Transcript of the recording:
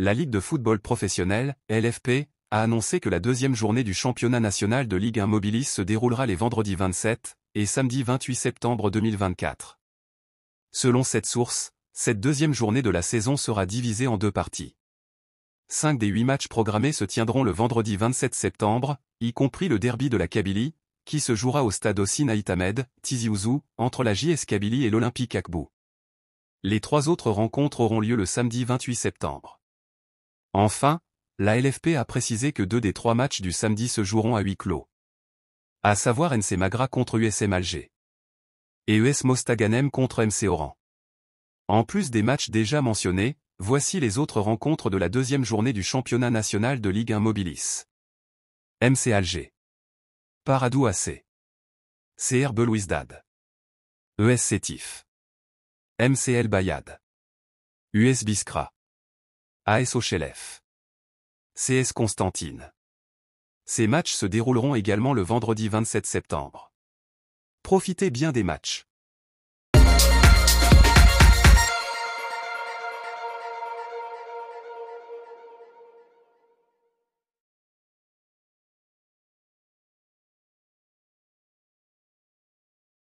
La Ligue de football professionnel, LFP, a annoncé que la deuxième journée du championnat national de Ligue 1 Mobilis se déroulera les vendredis 27 et samedi 28 septembre 2024. Selon cette source, cette deuxième journée de la saison sera divisée en deux parties. Cinq des huit matchs programmés se tiendront le vendredi 27 septembre, y compris le derby de la Kabylie, qui se jouera au stade Ossine Ahmed, Tizi Ouzou, entre la JS Kabylie et l'Olympique Akbou. Les trois autres rencontres auront lieu le samedi 28 septembre. Enfin, la LFP a précisé que deux des trois matchs du samedi se joueront à huis clos. À savoir NC Magra contre USM Alger. Et US Mostaganem contre MC Oran. En plus des matchs déjà mentionnés, voici les autres rencontres de la deuxième journée du championnat national de Ligue 1 Mobilis. MC Alger. Paradou AC. CR Belouizdad. ES Sétif. MCL Bayad. US Biskra. AS CS Constantine. Ces matchs se dérouleront également le vendredi 27 septembre. Profitez bien des matchs.